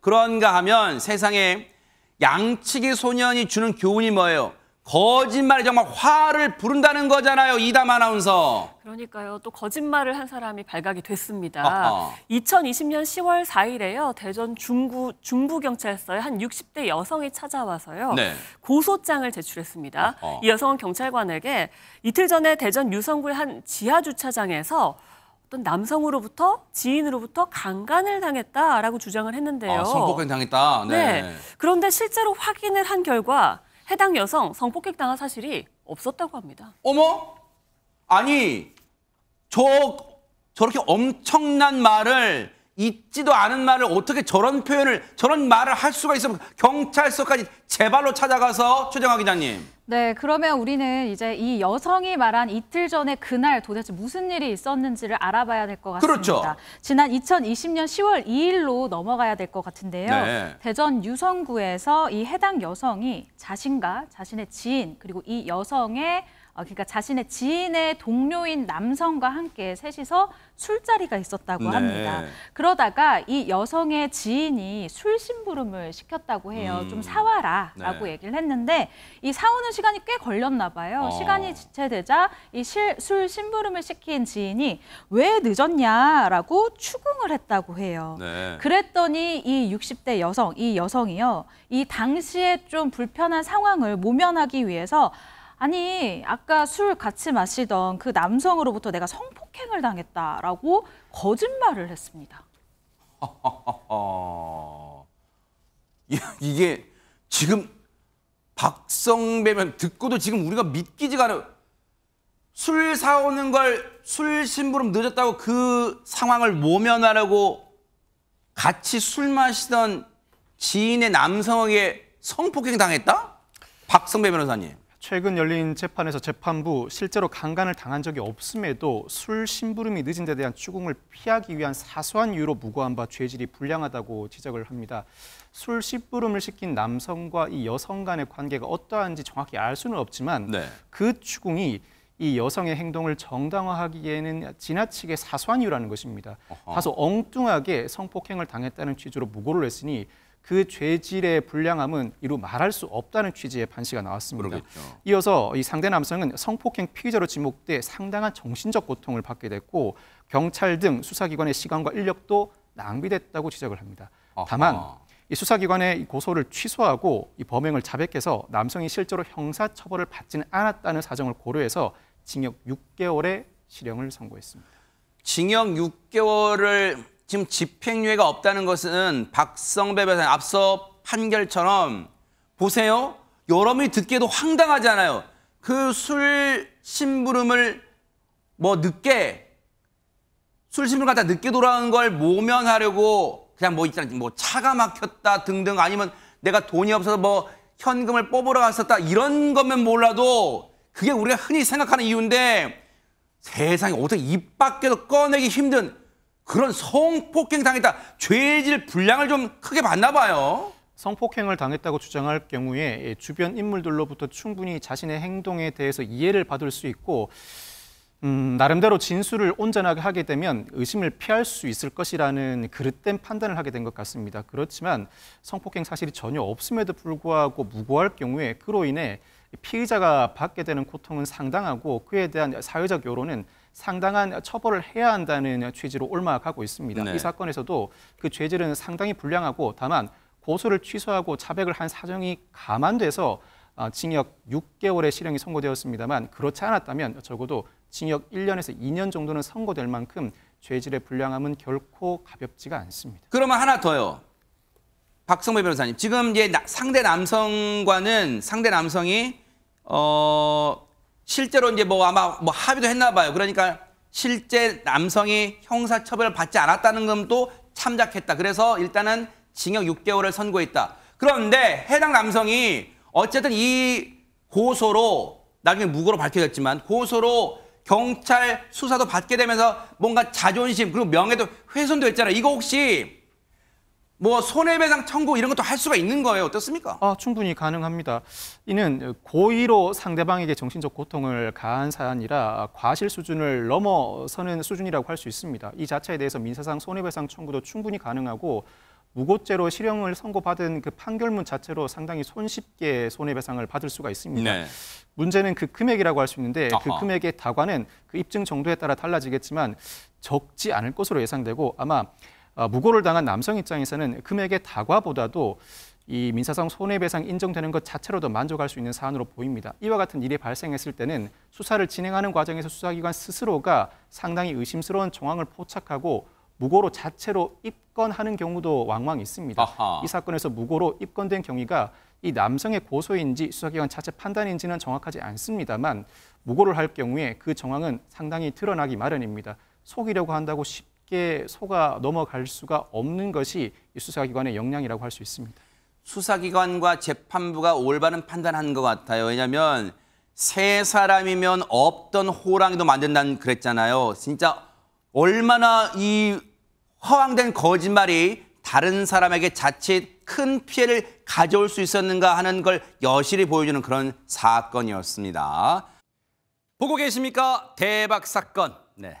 그런가 하면 세상에 양치기 소년이 주는 교훈이 뭐예요? 거짓말이 정말 화를 부른다는 거잖아요. 이담 아나운서. 그러니까요. 또 거짓말을 한 사람이 발각이 됐습니다. 어허. 2020년 10월 4일에요. 대전 중구 중부경찰서에 한 60대 여성이 찾아와서요. 네. 고소장을 제출했습니다. 어허. 이 여성은 경찰관에게 이틀 전에 대전 유성구의 한 지하주차장에서 어떤 남성으로부터 지인으로부터 강간을 당했다라고 주장을 했는데요. 아, 성폭행 당했다. 네. 네. 그런데 실제로 확인을 한 결과 해당 여성 성폭행 당한 사실이 없었다고 합니다. 어머? 아니 저 저렇게 엄청난 말을 있지도 않은 말을 어떻게 저런 표현을 저런 말을 할 수가 있으면 경찰서까지 제발로 찾아가서 최정화 기자님. 네, 그러면 우리는 이제 이 여성이 말한 이틀 전에 그날 도대체 무슨 일이 있었는지를 알아봐야 될 것 같습니다. 그렇죠. 지난 2020년 10월 2일로 넘어가야 될 것 같은데요. 네. 대전 유성구에서 이 해당 여성이 자신과 자신의 지인 그리고 이 여성의 어, 그러니까 자신의 지인의 동료인 남성과 함께 셋이서 술자리가 있었다고 네. 합니다. 그러다가 이 여성의 지인이 술 심부름을 시켰다고 해요. 음. 좀 사와라라고 네. 얘기를 했는데 이 사오는 시간이 꽤 걸렸나 봐요. 어. 시간이 지체되자 이술 심부름을 시킨 지인이 왜 늦었냐라고 추궁을 했다고 해요. 네. 그랬더니 이 60대 여성, 이 여성이요. 이 당시에 좀 불편한 상황을 모면하기 위해서 아니 아까 술 같이 마시던 그 남성으로부터 내가 성폭행을 당했다라고 거짓말을 했습니다. 이게 지금 박성배면 듣고도 지금 우리가 믿기지가 않아술 사오는 걸 술 심부름 늦었다고 그 상황을 모면하려고 같이 술 마시던 지인의 남성에게 성폭행 당했다? 박성배 변호사님. 최근 열린 재판에서 재판부 실제로 강간을 당한 적이 없음에도 술 심부름이 늦은 데 대한 추궁을 피하기 위한 사소한 이유로 무고한 바 죄질이 불량하다고 지적을 합니다. 술 심부름을 시킨 남성과 이 여성 간의 관계가 어떠한지 정확히 알 수는 없지만 네. 그 추궁이 이 여성의 행동을 정당화하기에는 지나치게 사소한 이유라는 것입니다. 어허. 다소 엉뚱하게 성폭행을 당했다는 취지로 무고를 했으니 그 죄질의 불량함은 이루 말할 수 없다는 취지의 판시가 나왔습니다. 그러겠죠. 이어서 이 상대 남성은 성폭행 피의자로 지목돼 상당한 정신적 고통을 받게 됐고 경찰 등 수사기관의 시간과 인력도 낭비됐다고 지적을 합니다. 아하. 다만 이 수사기관의 고소를 취소하고 이 범행을 자백해서 남성이 실제로 형사처벌을 받지는 않았다는 사정을 고려해서 징역 6개월의 실형을 선고했습니다. 징역 6개월을 지금 집행유예가 없다는 것은 박성배 변호사님 앞서 판결처럼 보세요. 여러분이 듣기에도 황당하지않아요그 술 심부름을 뭐 늦게 술 심부름 갖다 늦게 돌아온 걸 모면하려고 그냥 뭐 있잖아 뭐 차가 막혔다 등등 아니면 내가 돈이 없어서 뭐 현금을 뽑으러 갔었다 이런 것만 몰라도 그게 우리가 흔히 생각하는 이유인데 세상에 어떻게 입밖에서 꺼내기 힘든 그런 성폭행 당했다 죄질 분량을 좀 크게 받나 봐요. 성폭행을 당했다고 주장할 경우에 주변 인물들로부터 충분히 자신의 행동에 대해서 이해를 받을 수 있고 음, 나름대로 진술을 온전하게 하게 되면 의심을 피할 수 있을 것이라는 그릇된 판단을 하게 된 것 같습니다. 그렇지만 성폭행 사실이 전혀 없음에도 불구하고 무고할 경우에 그로 인해 피의자가 받게 되는 고통은 상당하고 그에 대한 사회적 여론은 상당한 처벌을 해야 한다는 취지로 올라가고 있습니다. 네. 이 사건에서도 그 죄질은 상당히 불량하고 다만 고소를 취소하고 자백을 한 사정이 감안돼서 아, 징역 6개월의 실형이 선고되었습니다만 그렇지 않았다면 적어도 징역 1년에서 2년 정도는 선고될 만큼 죄질의 불량함은 결코 가볍지가 않습니다. 그러면 하나 더요. 박성배 변호사님, 지금 이제 상대 남성과는 상대 남성이 어 실제로 이제 뭐 아마 뭐 합의도 했나 봐요. 그러니까 실제 남성이 형사 처벌을 받지 않았다는 것도 참작했다. 그래서 일단은 징역 6개월을 선고했다. 그런데 해당 남성이 어쨌든 이 고소로 나중에 무고로 밝혀졌지만 고소로 경찰 수사도 받게 되면서 뭔가 자존심 그리고 명예도 훼손됐잖아요. 이거 혹시 뭐 손해배상 청구 이런 것도 할 수가 있는 거예요. 어떻습니까? 아, 충분히 가능합니다. 이는 고의로 상대방에게 정신적 고통을 가한 사안이라 과실 수준을 넘어서는 수준이라고 할 수 있습니다. 이 자체에 대해서 민사상 손해배상 청구도 충분히 가능하고 무고죄로 실형을 선고받은 그 판결문 자체로 상당히 손쉽게 손해배상을 받을 수가 있습니다. 네. 문제는 그 금액이라고 할 수 있는데 그 아하. 그 금액의 다과는 그 입증 정도에 따라 달라지겠지만 적지 않을 것으로 예상되고 아마 어, 무고를 당한 남성 입장에서는 금액의 다과보다도 이 민사상 손해배상 인정되는 것 자체로도 만족할 수 있는 사안으로 보입니다. 이와 같은 일이 발생했을 때는 수사를 진행하는 과정에서 수사기관 스스로가 상당히 의심스러운 정황을 포착하고 무고로 자체로 입건하는 경우도 왕왕 있습니다. 아하. 이 사건에서 무고로 입건된 경위가 이 남성의 고소인지 수사기관 자체 판단인지는 정확하지 않습니다만 무고를 할 경우에 그 정황은 상당히 드러나기 마련입니다. 속이려고 한다고 쉽 쉽게 속아 넘어갈 수가 없는 것이 수사기관의 역량이라고 할 수 있습니다. 수사기관과 재판부가 올바른 판단한 것 같아요. 왜냐하면 세 사람이면 없던 호랑이도 만든다는 그랬잖아요. 진짜 얼마나 이 허황된 거짓말이 다른 사람에게 자칫 큰 피해를 가져올 수 있었는가 하는 걸 여실히 보여주는 그런 사건이었습니다. 보고 계십니까? 대박 사건. 네.